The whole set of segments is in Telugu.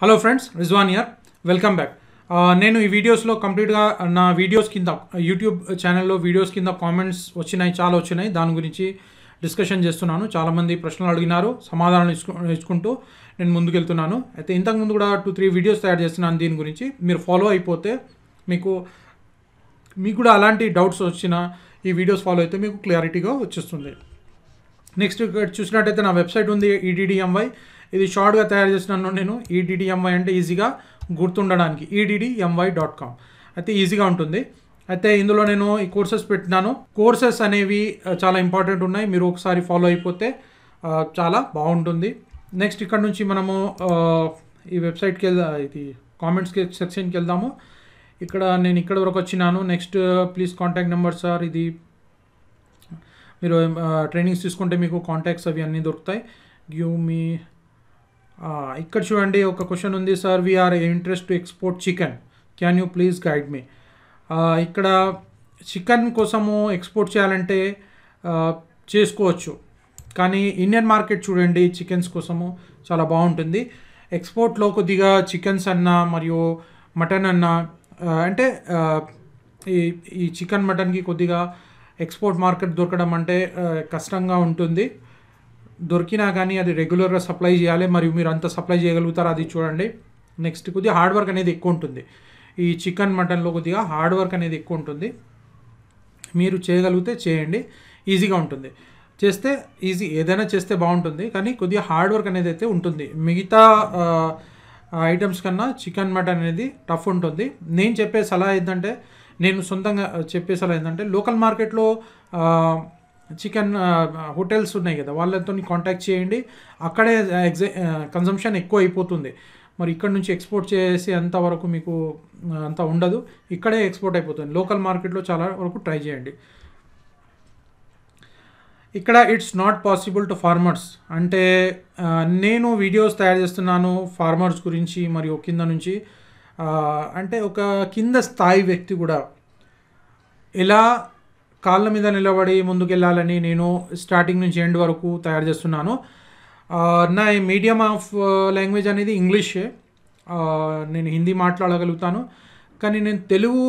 hello friends Rizwan here welcome back నేను ఈ వీడియోస్లో కంప్లీట్గా uh, నా వీడియోస్ కింద యూట్యూబ్ ఛానల్లో వీడియోస్ కింద కామెంట్స్ వచ్చినాయి చాలా వచ్చినాయి దాని గురించి డిస్కషన్ చేస్తున్నాను చాలామంది ప్రశ్నలు అడిగినారు సమాధానాలు ఇచ్చుకు ఇచ్చుకుంటూ నేను ముందుకెళ్తున్నాను అయితే ఇంతకుముందు కూడా టూ త్రీ వీడియోస్ తయారు చేస్తున్నాను దీని గురించి మీరు ఫాలో అయిపోతే మీకు మీకు కూడా అలాంటి డౌట్స్ వచ్చిన ఈ వీడియోస్ ఫాలో అయితే మీకు క్లారిటీగా వచ్చేస్తుంది నెక్స్ట్ ఇక్కడ చూసినట్టయితే నా వెబ్సైట్ ఉంది ఈడీడిఎంవై e ఇది షార్ట్గా తయారు చేసినాను నేను ఈడిడిఎంవై e అంటే ఈజీగా గుర్తుండడానికి ఈడిడిఎంవై డాట్ కామ్ అయితే ఈజీగా ఉంటుంది అయితే ఇందులో నేను ఈ కోర్సెస్ పెట్టినాను కోర్సెస్ అనేవి చాలా ఇంపార్టెంట్ ఉన్నాయి మీరు ఒకసారి ఫాలో అయిపోతే చాలా బాగుంటుంది నెక్స్ట్ ఇక్కడ నుంచి మనము ఈ వెబ్సైట్కి వెళ్దా ఇది కామెంట్స్కి సెక్షన్కి వెళ్దాము ఇక్కడ నేను ఇక్కడ వరకు వచ్చినాను next please contact number sir ఇది మీరు ట్రైనింగ్స్ తీసుకుంటే మీకు కాంటాక్ట్స్ అవి అన్నీ దొరుకుతాయి గివ్ మీ ఇక్కడ చూడండి ఒక క్వశ్చన్ ఉంది sir we are interest to export chicken can you please guide me ఇక్కడ చికెన్ కోసము ఎక్స్పోర్ట్ చేయాలంటే చేసుకోవచ్చు కానీ ఇండియన్ మార్కెట్ చూడండి చికెన్స్ కోసము చాలా బాగుంటుంది ఎక్స్పోర్ట్లో కొద్దిగా చికెన్స్ అన్న మరియు మటన్ అన్న అంటే ఈ ఈ చికెన్ మటన్కి కొద్దిగా ఎక్స్పోర్ట్ మార్కెట్ దొరకడం అంటే కష్టంగా ఉంటుంది దొరికినా కానీ అది రెగ్యులర్గా సప్లై చేయాలి మరియు మీరు అంత సప్లై చేయగలుగుతారు అది చూడండి నెక్స్ట్ కొద్దిగా హార్డ్ వర్క్ అనేది ఎక్కువ ఉంటుంది ఈ చికెన్ మటన్లో కొద్దిగా హార్డ్ వర్క్ అనేది ఎక్కువ ఉంటుంది మీరు చేయగలిగితే చేయండి ఈజీగా ఉంటుంది చేస్తే ఈజీ ఏదైనా చేస్తే బాగుంటుంది కానీ కొద్దిగా హార్డ్ వర్క్ అనేది అయితే ఉంటుంది మిగతా ఐటమ్స్ కన్నా చికెన్ మటన్ అనేది టఫ్ ఉంటుంది నేను చెప్పే సలహా ఏంటంటే నేను సొంతంగా చెప్పే సలహా ఏంటంటే లోకల్ మార్కెట్లో చికెన్ హోటల్స్ ఉన్నాయి కదా వాళ్ళతో కాంటాక్ట్ చేయండి అక్కడే ఎగ్జే కన్సంప్షన్ ఎక్కువ అయిపోతుంది మరి ఇక్కడ నుంచి ఎక్స్పోర్ట్ చేసి అంత వరకు మీకు అంత ఉండదు ఇక్కడే ఎక్స్పోర్ట్ అయిపోతుంది లోకల్ మార్కెట్లో చాలా వరకు ట్రై చేయండి ఇక్కడ it's not possible to farmers అంటే నేను వీడియోస్ తయారు చేస్తున్నాను ఫార్మర్స్ గురించి మరియు కింద నుంచి అంటే ఒక కింద స్థాయి వ్యక్తి కూడా ఎలా కాళ్ళ మీద నిలబడి ముందుకెళ్ళాలని నేను స్టార్టింగ్ నుంచి ఎండ్ వరకు తయారు చేస్తున్నాను నా మీడియం ఆఫ్ లాంగ్వేజ్ అనేది ఇంగ్లీషే నేను హిందీ మాట్లాడగలుగుతాను కానీ నేను తెలుగు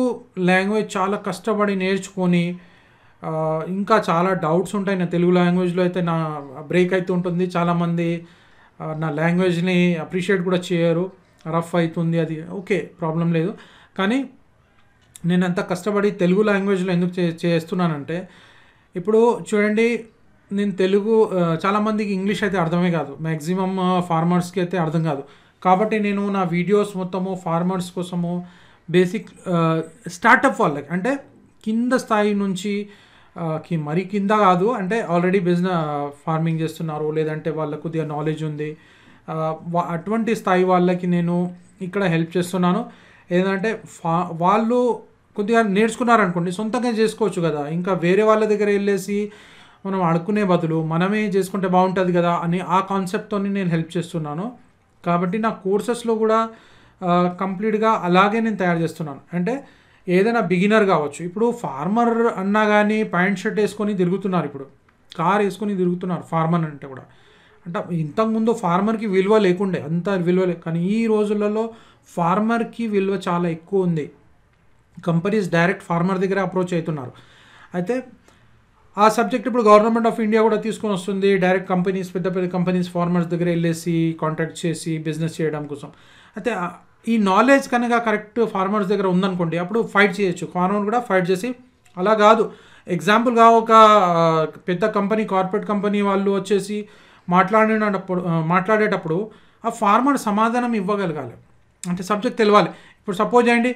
లాంగ్వేజ్ చాలా కష్టపడి నేర్చుకొని ఇంకా చాలా డౌట్స్ ఉంటాయి నా తెలుగు లాంగ్వేజ్లో అయితే నా బ్రేక్ అయితే ఉంటుంది చాలామంది నా లాంగ్వేజ్ని అప్రిషియేట్ కూడా చేయరు రఫ్ అవుతుంది అది ఓకే ప్రాబ్లం లేదు కానీ నేను అంత కష్టపడి తెలుగు లాంగ్వేజ్లో ఎందుకు చే చేస్తున్నానంటే ఇప్పుడు చూడండి నేను తెలుగు చాలామందికి ఇంగ్లీష్ అయితే అర్థమే కాదు మ్యాక్సిమం ఫార్మర్స్కి అయితే అర్థం కాదు కాబట్టి నేను నా వీడియోస్ మొత్తము ఫార్మర్స్ కోసము బేసిక్ స్టార్టప్ వాళ్ళకి అంటే కింద స్థాయి నుంచి మరీ కింద కాదు అంటే ఆల్రెడీ బిజినెస్ ఫార్మింగ్ చేస్తున్నారు లేదంటే వాళ్ళకు కొద్దిగా నాలెడ్జ్ ఉంది అటువంటి స్థాయి వాళ్ళకి నేను ఇక్కడ హెల్ప్ చేస్తున్నాను ఏంటంటే ఫా వాళ్ళు కొద్దిగా నేర్చుకున్నారనుకోండి సొంతంగా చేసుకోవచ్చు కదా ఇంకా వేరే వాళ్ళ దగ్గర వెళ్ళేసి మనం అడుక్కునే బదులు మనమే చేసుకుంటే బాగుంటుంది కదా అని ఆ కాన్సెప్ట్తో నేను హెల్ప్ చేస్తున్నాను కాబట్టి నా కోర్సెస్లో కూడా కంప్లీట్గా అలాగే నేను తయారు చేస్తున్నాను అంటే ఏదైనా బిగినర్ కావచ్చు ఇప్పుడు ఫార్మర్ అన్నా కానీ ప్యాంట్ షర్ట్ వేసుకొని తిరుగుతున్నారు ఇప్పుడు కార్ వేసుకొని తిరుగుతున్నారు ఫార్మర్ అంటే కూడా అంటే ఇంతకుముందు ఫార్మర్కి విలువ లేకుండే అంత విలువ కానీ ఈ రోజులలో ఫార్మర్కి విలువ చాలా ఎక్కువ ఉంది కంపెనీస్ డైరెక్ట్ ఫార్మర్ దగ్గర అప్రోచ్ అవుతున్నారు అయితే ఆ సబ్జెక్ట్ ఇప్పుడు గవర్నమెంట్ ఆఫ్ ఇండియా కూడా తీసుకొని వస్తుంది డైరెక్ట్ కంపెనీస్ పెద్ద పెద్ద కంపెనీస్ ఫార్మర్స్ దగ్గర వెళ్ళేసి కాంటాక్ట్ చేసి బిజినెస్ చేయడం కోసం అయితే ఈ నాలెడ్జ్ కనుక కరెక్ట్ ఫార్మర్స్ దగ్గర ఉందనుకోండి అప్పుడు ఫైట్ చేయొచ్చు ఫార్మర్ కూడా ఫైట్ చేసి అలా కాదు ఎగ్జాంపుల్గా ఒక పెద్ద కంపెనీ కార్పొరేట్ కంపెనీ వాళ్ళు వచ్చేసి మాట్లాడినప్పుడు మాట్లాడేటప్పుడు ఆ ఫార్మర్ సమాధానం ఇవ్వగలగాలి అంటే సబ్జెక్ట్ తెలవాలి ఇప్పుడు సపోజ్ చేయండి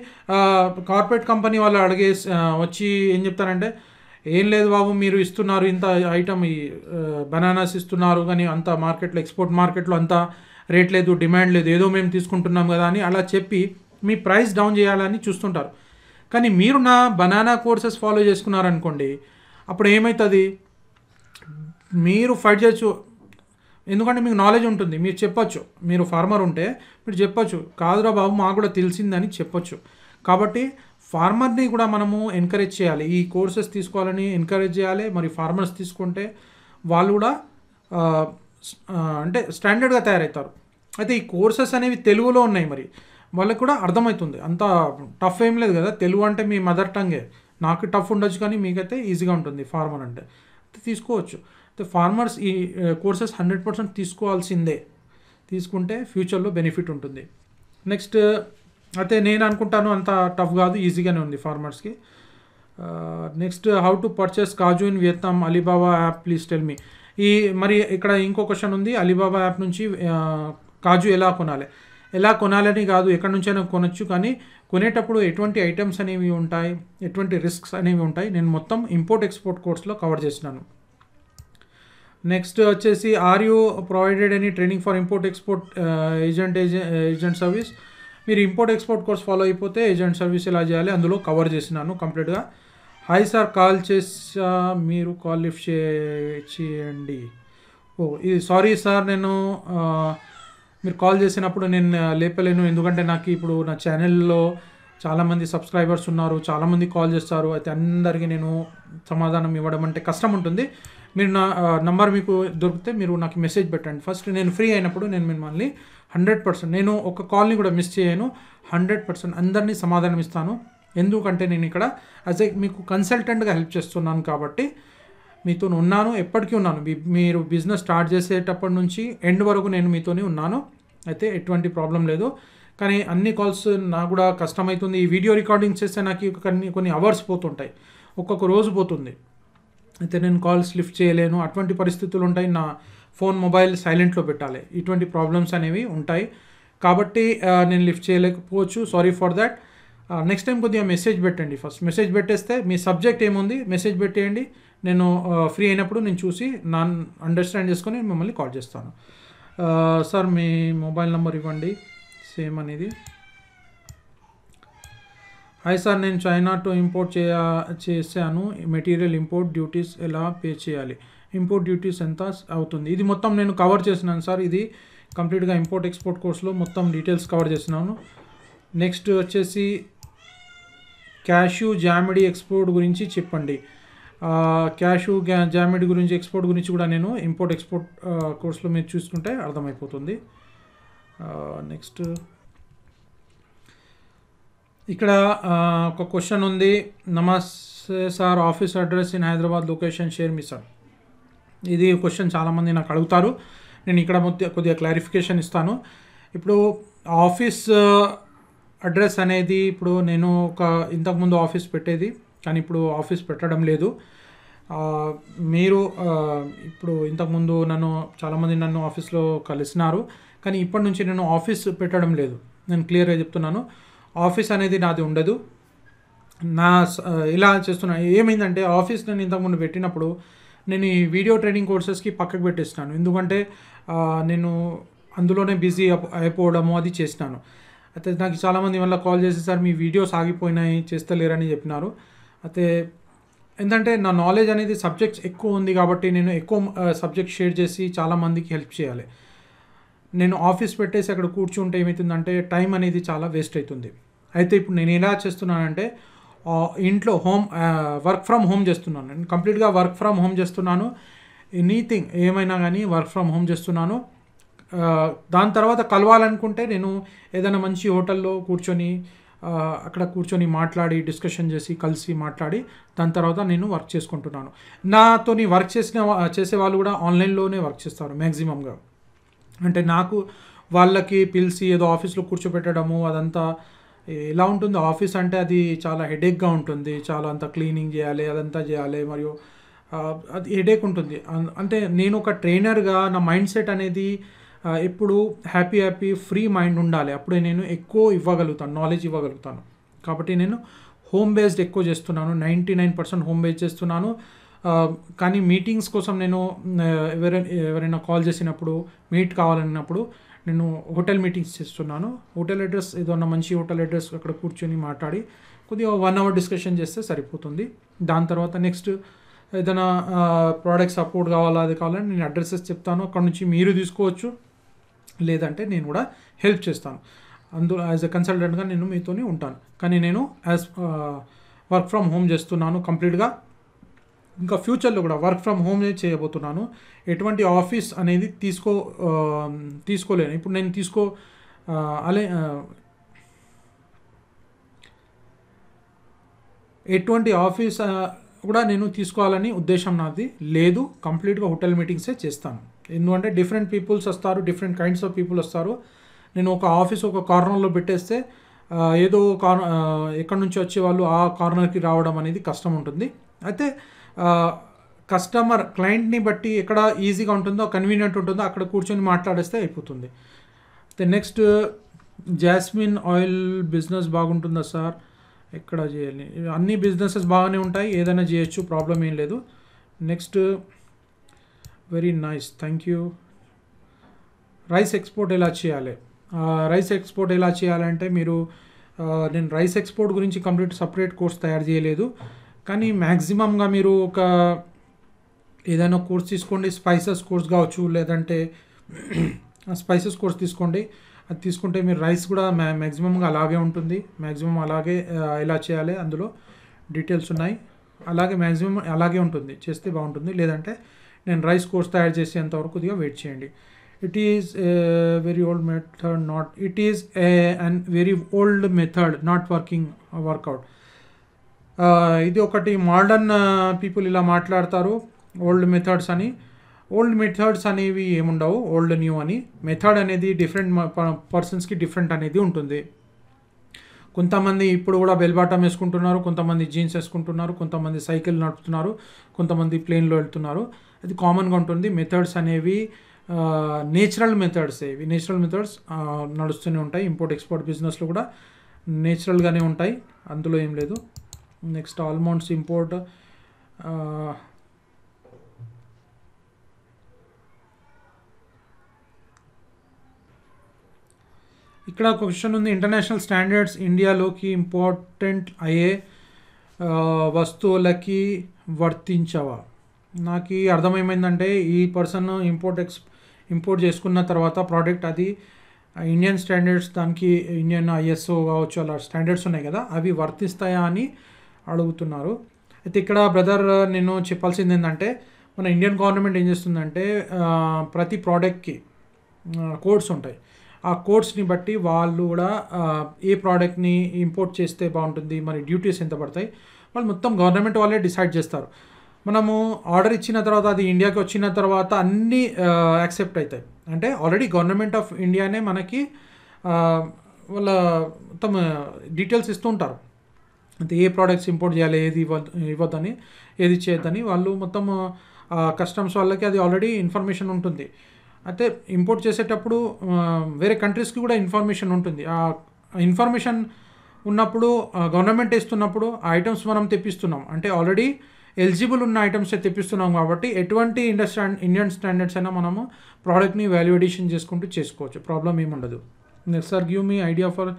కార్పొరేట్ కంపెనీ వాళ్ళు అడిగే వచ్చి ఏం చెప్తారంటే ఏం లేదు బాబు మీరు ఇస్తున్నారు ఇంత ఐటమ్ ఈ బనానాస్ ఇస్తున్నారు కానీ అంత మార్కెట్లో ఎక్స్పోర్ట్ మార్కెట్లో అంత రేట్ లేదు డిమాండ్ లేదు ఏదో మేము తీసుకుంటున్నాం కదా అని అలా చెప్పి మీ ప్రైస్ డౌన్ చేయాలని చూస్తుంటారు కానీ మీరు నా బనానా కోర్సెస్ ఫాలో చేసుకున్నారనుకోండి అప్పుడు ఏమవుతుంది మీరు ఫైట్ చేయచ్చు ఎందుకంటే మీకు నాలెడ్జ్ ఉంటుంది మీరు చెప్పొచ్చు మీరు ఫార్మర్ ఉంటే మీరు చెప్పొచ్చు కాదురా బాబు మాకు కూడా తెలిసిందని చెప్పొచ్చు కాబట్టి ఫార్మర్ని కూడా మనము ఎంకరేజ్ చేయాలి ఈ కోర్సెస్ తీసుకోవాలని ఎంకరేజ్ చేయాలి మరి ఫార్మర్స్ తీసుకుంటే వాళ్ళు కూడా అంటే స్టాండర్డ్గా తయారవుతారు అయితే ఈ కోర్సెస్ అనేవి తెలుగులో ఉన్నాయి మరి వాళ్ళకి కూడా అర్థమవుతుంది అంత టఫ్ ఏం లేదు కదా తెలుగు అంటే మీ మదర్ టంగే నాకు టఫ్ ఉండొచ్చు కానీ మీకైతే ఈజీగా ఉంటుంది ఫార్మర్ అంటే తీసుకోవచ్చు ఫార్మర్స్ ఈ కోర్సెస్ హండ్రెడ్ పర్సెంట్ తీసుకోవాల్సిందే తీసుకుంటే ఫ్యూచర్లో బెనిఫిట్ ఉంటుంది నెక్స్ట్ అయితే నేను అనుకుంటాను అంత టఫ్ కాదు ఈజీగానే ఉంది ఫార్మర్స్కి next how to purchase kaju in Vietnam Alibaba app please tell me ఈ మరి ఇక్కడ ఇంకో క్వశ్చన్ ఉంది అలీబాబా యాప్ నుంచి కాజు ఎలా కొనాలి ఎలా కొనాలని కాదు ఎక్కడి నుంచైనా కొనొచ్చు కానీ కొనేటప్పుడు ఎటువంటి ఐటమ్స్ అనేవి ఉంటాయి ఎటువంటి రిస్క్స్ అనేవి ఉంటాయి నేను మొత్తం ఇంపోర్ట్ ఎక్స్పోర్ట్ కోర్స్లో కవర్ చేసినాను నెక్స్ట్ వచ్చేసి are you provided any training for import export agent agent service మీరు ఇంపోర్ట్ ఎక్స్పోర్ట్ కోర్స్ ఫాలో అయిపోతే ఏజెంట్ సర్వీస్ ఎలా చేయాలి అందులో కవర్ చేసినాను కంప్లీట్గా హాయ్ సార్ కాల్ చేసా మీరు కాల్ లిఫ్ట్ చేయండి ఓ ఇది సారీ సార్ నేను మీరు కాల్ చేసినప్పుడు నేను లేపలేను ఎందుకంటే నాకు ఇప్పుడు నా ఛానల్లో చాలామంది సబ్స్క్రైబర్స్ ఉన్నారు చాలామంది కాల్ చేస్తారు అయితే అందరికీ నేను సమాధానం ఇవ్వడం అంటే కష్టం ఉంటుంది మీరు నా నంబర్ మీకు దొరికితే మీరు నాకు మెసేజ్ పెట్టండి ఫస్ట్ నేను ఫ్రీ అయినప్పుడు నేను మిమ్మల్ని హండ్రెడ్ పర్సెంట్ నేను ఒక కాల్ని కూడా మిస్ చేయను హండ్రెడ్ పర్సెంట్ అందరినీ సమాధానం ఇస్తాను ఎందుకంటే నేను ఇక్కడ యాజ్ ఏ మీకు కన్సల్టెంట్గా హెల్ప్ చేస్తున్నాను కాబట్టి మీతో ఉన్నాను ఎప్పటికీ ఉన్నాను మీరు బిజినెస్ స్టార్ట్ చేసేటప్పటి నుంచి ఎండ్ వరకు నేను మీతోనే ఉన్నాను అయితే ఎటువంటి ప్రాబ్లం లేదు కానీ అన్ని కాల్స్ నాకు కూడా కష్టమవుతుంది ఈ వీడియో రికార్డింగ్ చేస్తే నాకు కొన్ని కొన్ని అవర్స్ పోతుంటాయి ఒక్కొక్క రోజు పోతుంది అయితే నేను కాల్స్ లిఫ్ట్ చేయలేను అటువంటి పరిస్థితులు ఉంటాయి నా ఫోన్ మొబైల్ సైలెంట్లో పెట్టాలి ఇటువంటి ప్రాబ్లమ్స్ అనేవి ఉంటాయి కాబట్టి నేను లిఫ్ట్ చేయలేకపోవచ్చు sorry for that next time కొద్దిగా మెసేజ్ పెట్టండి ఫస్ట్ మెసేజ్ పెట్టేస్తే మీ సబ్జెక్ట్ ఏముంది మెసేజ్ పెట్టేయండి నేను ఫ్రీ అయినప్పుడు నేను చూసి నా అండర్స్టాండ్ చేసుకొని మిమ్మల్ని కాల్ చేస్తాను సార్ మీ మొబైల్ నెంబర్ ఇవ్వండి సేమ్ అనేది హాయ్ సార్ నేను చైనా టు ఇంపోర్ట్ చేయా చేశాను మెటీరియల్ ఇంపోర్ట్ డ్యూటీస్ ఎలా పే చేయాలి ఇంపోర్ట్ డ్యూటీస్ ఎంత అవుతుంది ఇది మొత్తం నేను కవర్ చేసినాను సార్ ఇది కంప్లీట్గా ఇంపోర్ట్ ఎక్స్పోర్ట్ కోర్సులో మొత్తం డీటెయిల్స్ కవర్ చేసినాను నెక్స్ట్ వచ్చేసి క్యాష్యూ జామిడి ఎక్స్పోర్ట్ గురించి చెప్పండి క్యాషు జామిడి గురించి ఎక్స్పోర్ట్ గురించి కూడా నేను ఇంపోర్ట్ ఎక్స్పోర్ట్ కోర్సులో మీరు చూసుకుంటే అర్థమైపోతుంది నెక్స్ట్ ఇక్కడ ఒక క్వశ్చన్ ఉంది నమస్తే sir office address in Hyderabad location share me sir ఇది క్వశ్చన్ చాలామంది నాకు అడుగుతారు నేను ఇక్కడ కొద్దిగా క్లారిఫికేషన్ ఇస్తాను ఇప్పుడు ఆఫీస్ అడ్రస్ అనేది ఇప్పుడు నేను ఒక ఇంతకుముందు ఆఫీస్ పెట్టేది కానీ ఇప్పుడు ఆఫీస్ పెట్టడం లేదు మీరు ఇప్పుడు ఇంతకుముందు నన్ను చాలామంది నన్ను ఆఫీస్లో కలిసినారు కానీ ఇప్పటి నుంచి నేను ఆఫీస్ పెట్టడం లేదు నేను క్లియర్గా చెప్తున్నాను ఆఫీస్ అనేది నాది ఉండదు నా ఇలా చేస్తున్నా ఏమైందంటే ఆఫీస్ నేను ఇంతకుముందు పెట్టినప్పుడు నేను ఈ వీడియో ట్రైనింగ్ కోర్సెస్కి పక్కకు పెట్టేస్తున్నాను ఎందుకంటే నేను అందులోనే బిజీ అయిపోవడము అది చేసినాను అయితే నాకు చాలామంది వల్ల కాల్ చేసి సార్ మీ వీడియోస్ ఆగిపోయినాయి చేస్తలేరని చెప్పినారు అయితే ఏంటంటే నా నాలెడ్జ్ అనేది సబ్జెక్ట్స్ ఎక్కువ ఉంది కాబట్టి నేను ఎక్కువ సబ్జెక్ట్ షేర్ చేసి చాలామందికి హెల్ప్ చేయాలి నేను ఆఫీస్ పెట్టేసి అక్కడ కూర్చుంటే ఏమవుతుందంటే టైం అనేది చాలా వేస్ట్ అవుతుంది అయితే ఇప్పుడు నేను ఎలా చేస్తున్నానంటే ఇంట్లో హోమ్ వర్క్ ఫ్రమ్ హోమ్ చేస్తున్నాను నేను కంప్లీట్గా వర్క్ ఫ్రమ్ హోమ్ చేస్తున్నాను ఎనీథింగ్ ఏమైనా కానీ వర్క్ ఫ్రమ్ హోమ్ చేస్తున్నాను దాని తర్వాత కలవాలనుకుంటే నేను ఏదైనా మంచి హోటల్లో కూర్చొని అక్కడ కూర్చొని మాట్లాడి డిస్కషన్ చేసి కలిసి మాట్లాడి దాని తర్వాత నేను వర్క్ చేసుకుంటున్నాను నాతోని వర్క్ చేసిన చేసే వాళ్ళు కూడా ఆన్లైన్లోనే వర్క్ చేస్తారు మ్యాక్సిమంగా అంటే నాకు వాళ్ళకి పిలిచి ఏదో ఆఫీస్లో కూర్చోబెట్టడము అదంతా ఎలా ఉంటుంది ఆఫీస్ అంటే అది చాలా హెడేక్గా ఉంటుంది చాలా అంత క్లీనింగ్ చేయాలి అదంతా చేయాలి మరియు అది హెడేక్ ఉంటుంది అంటే నేను ఒక ట్రైనర్గా నా మైండ్ సెట్ అనేది ఎప్పుడు హ్యాపీ హ్యాపీ ఫ్రీ మైండ్ ఉండాలి అప్పుడే నేను ఎక్కువ ఇవ్వగలుగుతాను నాలెడ్జ్ ఇవ్వగలుగుతాను కాబట్టి నేను హోమ్ బేస్డ్ ఎక్కువ చేస్తున్నాను ninety nine percent home based చేస్తున్నాను కానీ మీటింగ్స్ కోసం నేను ఎవరైనా ఎవరైనా కాల్ చేసినప్పుడు మీట్ కావాలన్నప్పుడు నేను హోటల్ మీటింగ్స్ చేస్తున్నాను హోటల్ అడ్రస్ ఏదన్నా మంచి హోటల్ అడ్రస్ అక్కడ కూర్చొని మాట్లాడి కొద్దిగా వన్ అవర్ డిస్కషన్ చేస్తే సరిపోతుంది దాని తర్వాత నెక్స్ట్ ఏదైనా ప్రోడక్ట్ సపోర్ట్ కావాలా అది కావాలని నేను అడ్రసెస్ చెప్తాను అక్కడ నుంచి మీరు తీసుకోవచ్చు లేదంటే నేను కూడా హెల్ప్ చేస్తాను అందులో యాజ్ ఎ కన్సల్టెంట్గా నేను మీతోనే ఉంటాను కానీ నేను యాజ్ వర్క్ ఫ్రమ్ హోమ్ చేస్తున్నాను కంప్లీట్గా ఇంకా ఫ్యూచర్లో కూడా వర్క్ ఫ్రమ్ హోమ్ చేయబోతున్నాను ఎటువంటి ఆఫీస్ అనేది తీసుకో తీసుకోలేను ఇప్పుడు నేను తీసుకో అలే ఎటువంటి ఆఫీస్ కూడా నేను తీసుకోవాలని ఉద్దేశం నాది లేదు కంప్లీట్గా హోటల్ మీటింగ్సే చేస్తాను ఎందుకంటే డిఫరెంట్ పీపుల్స్ వస్తారు డిఫరెంట్ కైండ్స్ ఆఫ్ పీపుల్ వస్తారు నేను ఒక ఆఫీస్ ఒక కార్నర్లో పెట్టేస్తే ఏదో కార్ ఎక్కడి నుంచి వచ్చే వాళ్ళు ఆ కార్నర్కి రావడం అనేది కష్టం ఉంటుంది అయితే కస్టమర్ క్లయింట్ని బట్టి ఎక్కడ ఈజీగా ఉంటుందో కన్వీనియంట్ ఉంటుందో అక్కడ కూర్చొని మాట్లాడేస్తే అయిపోతుంది అయితే నెక్స్ట్ జాస్మిన్ ఆయిల్ బిజినెస్ బాగుంటుందా సార్ ఎక్కడ చేయాలి అన్ని బిజినెసెస్ బాగానే ఉంటాయి ఏదైనా చేయొచ్చు ప్రాబ్లం ఏం లేదు next very nice thank you rice export ఎలా చేయాలి రైస్ ఎక్స్పోర్ట్ ఎలా చేయాలంటే మీరు నేను రైస్ ఎక్స్పోర్ట్ గురించి కంప్లీట్ సపరేట్ కోర్స్ తయారు చేయలేదు కానీ మ్యాక్సిమంగా మీరు ఒక ఏదైనా కోర్స్ తీసుకోండి స్పైసెస్ కోర్స్ కావచ్చు లేదంటే స్పైసెస్ కోర్స్ తీసుకోండి అది తీసుకుంటే మీరు రైస్ కూడా మ్యా మ్యాక్సిమంగా అలాగే ఉంటుంది మ్యాక్సిమం అలాగే ఎలా చేయాలి అందులో డీటెయిల్స్ ఉన్నాయి అలాగే మ్యాక్సిమం అలాగే ఉంటుంది చేస్తే బాగుంటుంది లేదంటే నేను రైస్ కోర్స్ తయారు చేసేంత వరకు కొద్దిగా వెయిట్ చేయండి it is very old method not it a and very old method not working workout ఇది ఒకటి మోడర్న్ పీపుల్ ఇలా మాట్లాడతారు ఓల్డ్ మెథడ్స్ అని ఓల్డ్ మెథడ్స్ అనేవి ఏముండవు ఓల్డ్ న్యూ అని మెథడ్ అనేది డిఫరెంట్ పర్సన్స్కి డిఫరెంట్ అనేది ఉంటుంది కొంతమంది ఇప్పుడు కూడా బెల్బాటం వేసుకుంటున్నారు కొంతమంది జీన్స్ వేసుకుంటున్నారు కొంతమంది సైకిల్ నడుపుతున్నారు కొంతమంది ప్లేన్లో వెళ్తున్నారు అది కామన్గా ఉంటుంది మెథడ్స్ అనేవి నేచురల్ మెథడ్స్ ఇవి నేచురల్ మెథడ్స్ నడుస్తూనే ఉంటాయి ఇంపోర్ట్ ఎక్స్పోర్ట్ బిజినెస్లో కూడా నేచురల్గానే ఉంటాయి అందులో ఏం లేదు నెక్స్ట్ ఆల్మండ్స్ ఇంపోర్ట్ ఇక్కడ ఒక క్వశ్చన్ ఉంది ఇంటర్నేషనల్ స్టాండర్డ్స్ ఇండియాలోకి ఇంపార్టెంట్ అయ్యే వస్తువులకి వర్తించవా నాకు అర్థమేమైందంటే ఈ పర్సన్ ఇంపోర్ట్ ఎక్స్ ఇంపోర్ట్ చేసుకున్న తర్వాత ప్రోడక్ట్ అది ఇండియన్ స్టాండర్డ్స్ దానికి ఇండియన్ ఐఎస్ఓ కావచ్చు అలా స్టాండర్డ్స్ ఉన్నాయి కదా అవి వర్తిస్తాయా అని అడుగుతున్నారు అయితే ఇక్కడ బ్రదర్ నేను చెప్పాల్సింది ఏంటంటే మన ఇండియన్ గవర్నమెంట్ ఏం చేస్తుందంటే ప్రతి ప్రోడక్ట్కి కోడ్స్ ఉంటాయి ఆ కోడ్స్ని బట్టి వాళ్ళు కూడా ఏ ప్రోడక్ట్ని ఇంపోర్ట్ చేస్తే బాగుంటుంది మరి డ్యూటీస్ ఎంత పడతాయి వాళ్ళు మొత్తం గవర్నమెంట్ వాళ్ళే డిసైడ్ చేస్తారు మనము ఆర్డర్ ఇచ్చిన తర్వాత అది ఇండియాకి వచ్చిన తర్వాత అన్నీ యాక్సెప్ట్ అవుతాయి అంటే ఆల్రెడీ గవర్నమెంట్ ఆఫ్ ఇండియానే మనకి వాళ్ళ మొత్తం డీటెయిల్స్ ఇస్తూ ఉంటారు అంటే ఏ ప్రోడక్ట్స్ ఇంపోర్ట్ చేయాలి ఏది ఇవ్వ ఇవ్వద్దని ఏది చేయొద్దని వాళ్ళు మొత్తం కస్టమ్స్ వాళ్ళకి అది ఆల్రెడీ ఇన్ఫర్మేషన్ ఉంటుంది అయితే ఇంపోర్ట్ చేసేటప్పుడు వేరే కంట్రీస్కి కూడా ఇన్ఫర్మేషన్ ఉంటుంది ఆ ఇన్ఫర్మేషన్ ఉన్నప్పుడు గవర్నమెంట్ ఇస్తున్నప్పుడు ఆ ఐటమ్స్ మనం తెప్పిస్తున్నాం అంటే ఆల్రెడీ ఎలిజిబుల్ ఉన్న ఐటమ్స్ తెప్పిస్తున్నాం కాబట్టి ఎటువంటి ఇండస్టాండ్ ఇండియన్ స్టాండర్డ్స్ అయినా మనము ప్రోడక్ట్ని వాల్యూ చేసుకుంటూ చేసుకోవచ్చు ప్రాబ్లం ఏముండదు ఉండదు sir give me idea for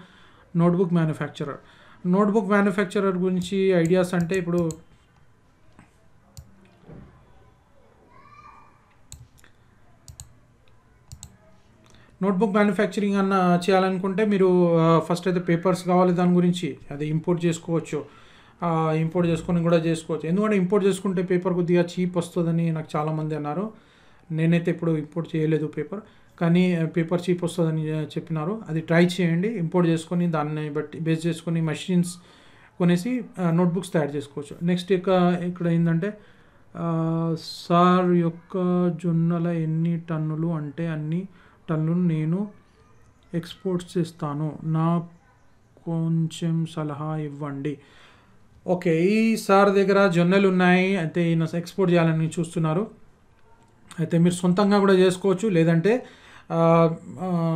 notebook manufacturer notebook manufacturer గురించి ఐడియాస్ అంటే ఇప్పుడు నోట్బుక్ మ్యానుఫ్యాక్చరింగ్ అన్న చేయాలనుకుంటే మీరు ఫస్ట్ అయితే పేపర్స్ కావాలి దాని గురించి అది ఇంపోర్ట్ చేసుకోవచ్చు ఇంపోర్ట్ చేసుకొని కూడా చేసుకోవచ్చు ఎందుకంటే ఇంపోర్ట్ చేసుకుంటే పేపర్ కొద్దిగా చీప్ వస్తుందని నాకు చాలామంది అన్నారు నేనైతే ఇప్పుడు ఇంపోర్ట్ చేయలేదు పేపర్ కానీ పేపర్ చీప్ వస్తుందని చెప్పినారు అది ట్రై చేయండి ఇంపోర్ట్ చేసుకొని దాన్ని బట్టి బేస్ చేసుకొని మెషిన్స్ కొనేసి నోట్బుక్స్ తయారు చేసుకోవచ్చు నెక్స్ట్ యొక్క ఇక్కడ ఏంటంటే సార్ యొక్క జొన్నల ఎన్ని టన్నులు అంటే అన్ని టన్నులు నేను ఎక్స్పోర్ట్స్ చేస్తాను నా కొంచెం సలహా ఇవ్వండి ఓకే ఈ సార్ దగ్గర జొన్నలు ఉన్నాయి అయితే ఈయన ఎక్స్పోర్ట్ చేయాలని చూస్తున్నారు అయితే మీరు సొంతంగా కూడా చేసుకోవచ్చు లేదంటే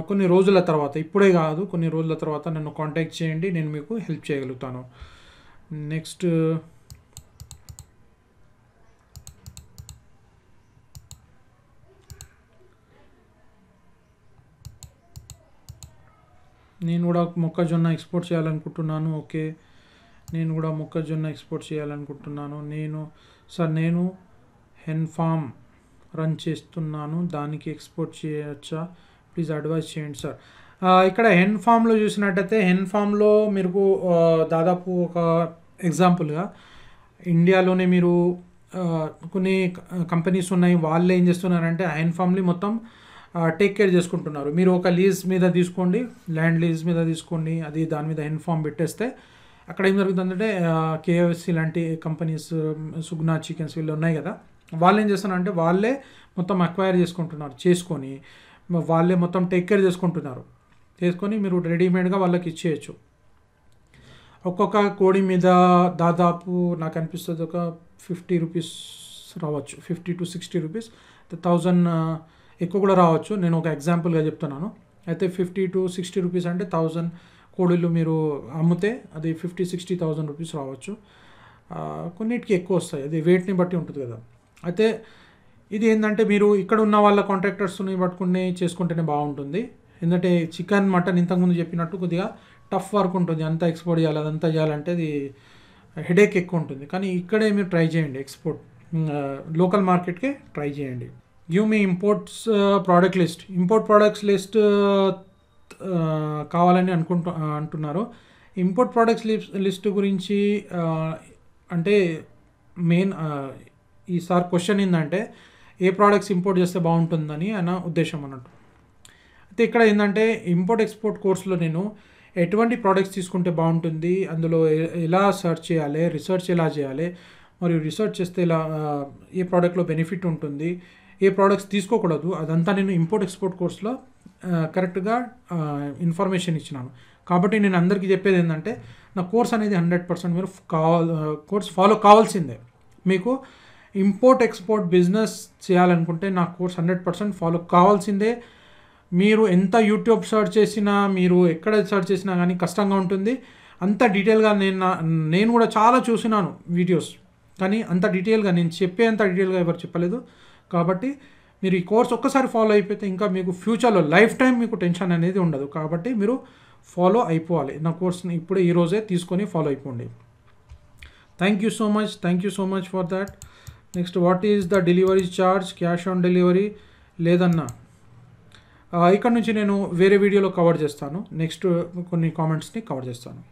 కొన్ని రోజుల తర్వాత ఇప్పుడే కాదు కొన్ని రోజుల తర్వాత నన్ను కాంటాక్ట్ చేయండి నేను మీకు హెల్ప్ చేయగలుగుతాను నెక్స్ట్ నేను కూడా మొక్కజొన్న ఎక్స్పోర్ట్ చేయాలనుకుంటున్నాను ఓకే నేను కూడా మొక్కజొన్న ఎక్స్పోర్ట్ చేయాలనుకుంటున్నాను నేను సార్ నేను హెన్ఫామ్ రన్ చేస్తున్నాను దానికి ఎక్స్పోర్ట్ చేయొచ్చా ప్లీజ్ అడ్వైజ్ చేయండి సార్ ఇక్కడ హెన్ ఫామ్లో చూసినట్టయితే హెన్ ఫామ్లో మీరు దాదాపు ఒక ఎగ్జాంపుల్గా ఇండియాలోనే మీరు కొన్ని కంపెనీస్ ఉన్నాయి వాళ్ళు ఏం చేస్తున్నారంటే హెన్ ఫామ్ని మొత్తం టేక్ కేర్ చేసుకుంటున్నారు మీరు ఒక లీజ్ మీద తీసుకోండి ల్యాండ్ లీజ్ మీద తీసుకోండి అది దాని మీద హెన్ ఫామ్ పెట్టేస్తే అక్కడ ఏం జరుగుతుందంటే కేఎఫ్సి లాంటి కంపెనీస్ సుగ్నా చికెన్స్ వీళ్ళు ఉన్నాయి కదా వాళ్ళు ఏం చేస్తున్నారంటే వాళ్ళే మొత్తం అక్వైర్ చేసుకుంటున్నారు చేసుకొని వాళ్ళే మొత్తం టేక్ కేర్ చేసుకుంటున్నారు చేసుకొని మీరు రెడీమేడ్గా వాళ్ళకి ఇచ్చేయచ్చు ఒక్కొక్క కోడి మీద దాదాపు నాకు అనిపిస్తుంది ఒక ఫిఫ్టీ రూపీస్ రావచ్చు fifty to sixty rupees thousand ఎక్కువ కూడా రావచ్చు నేను ఒక ఎగ్జాంపుల్గా చెప్తున్నాను అయితే ఫిఫ్టీ టు సిక్స్టీ రూపీస్ అంటే థౌజండ్ కోడిలు మీరు అమ్మితే అది ఫిఫ్టీ సిక్స్టీ థౌజండ్ రూపీస్ రావచ్చు కొన్నిటికి ఎక్కువ వస్తాయి అది వెయిట్ని బట్టి ఉంటుంది కదా అయితే ఇది ఏంటంటే మీరు ఇక్కడ ఉన్న వాళ్ళ కాంట్రాక్టర్స్ని పట్టుకునే చేసుకుంటేనే బాగుంటుంది ఎందుకంటే చికెన్ మటన్ ఇంతకుముందు చెప్పినట్టు కొద్దిగా టఫ్ వర్క్ ఉంటుంది అంతా ఎక్స్పోర్ట్ చేయాలి అదంతా చేయాలంటే అది హెడేక్ ఎక్కువ ఉంటుంది కానీ ఇక్కడే మీరు ట్రై చేయండి ఎక్స్పోర్ట్ లోకల్ మార్కెట్కే ట్రై చేయండి give me imports product list import products list కావాలని అనుకుంటు అంటున్నారు ఇంపోర్ట్ ప్రోడక్ట్స్ లిస్ట్ గురించి అంటే మెయిన్ ఈ సార్ క్వశ్చన్ ఏంటంటే ఏ ప్రోడక్ట్స్ ఇంపోర్ట్ చేస్తే బాగుంటుందని అన్న ఉద్దేశం అన్నట్టు అయితే ఇక్కడ ఏంటంటే ఇంపోర్ట్ ఎక్స్పోర్ట్ కోర్సులో నేను ఎటువంటి ప్రోడక్ట్స్ తీసుకుంటే బాగుంటుంది అందులో ఎలా సెర్చ్ చేయాలి రీసెర్చ్ ఎలా చేయాలి మరియు రీసెర్చ్ చేస్తే ఇలా ఏ ప్రోడక్ట్లో బెనిఫిట్ ఉంటుంది ఏ ప్రోడక్ట్స్ తీసుకోకూడదు అదంతా నేను ఇంపోర్ట్ ఎక్స్పోర్ట్ కోర్సులో కరెక్ట్గా ఇన్ఫర్మేషన్ ఇచ్చినాను కాబట్టి నేను అందరికీ చెప్పేది ఏంటంటే నా కోర్స్ అనేది హండ్రెడ్ పర్సెంట్ మీరు కావాల్ కోర్స్ ఫాలో కావాల్సిందే మీకు ఇంపోర్ట్ ఎక్స్పోర్ట్ బిజినెస్ చేయాలనుకుంటే నా కోర్స్ హండ్రెడ్ పర్సెంట్ ఫాలో కావాల్సిందే మీరు ఎంత యూట్యూబ్ సెర్చ్ చేసినా మీరు ఎక్కడ సెర్చ్ చేసినా కానీ కష్టంగా ఉంటుంది అంత డీటెయిల్గా నేను నేను కూడా చాలా చూసినాను వీడియోస్ కానీ అంత డీటెయిల్గా నేను చెప్పే అంత డీటెయిల్గా ఎవరు చెప్పలేదు కాబట్టి మీరు ఈ కోర్స్ ఒక్కసారి ఫాలో అయిపోతే ఇంకా మీకు ఫ్యూచర్లో లైఫ్ టైం మీకు టెన్షన్ అనేది ఉండదు కాబట్టి మీరు ఫాలో అయిపోవాలి నా కోర్స్ని ఇప్పుడే ఈరోజే తీసుకొని ఫాలో అయిపోండి thank you so much thank you so much for that next what is the delivery charge cash on delivery లేదన్నా ఇక్కడ నుంచి నేను వేరే వీడియోలో కవర్ చేస్తాను నెక్స్ట్ కొన్ని కామెంట్స్ని కవర్ చేస్తాను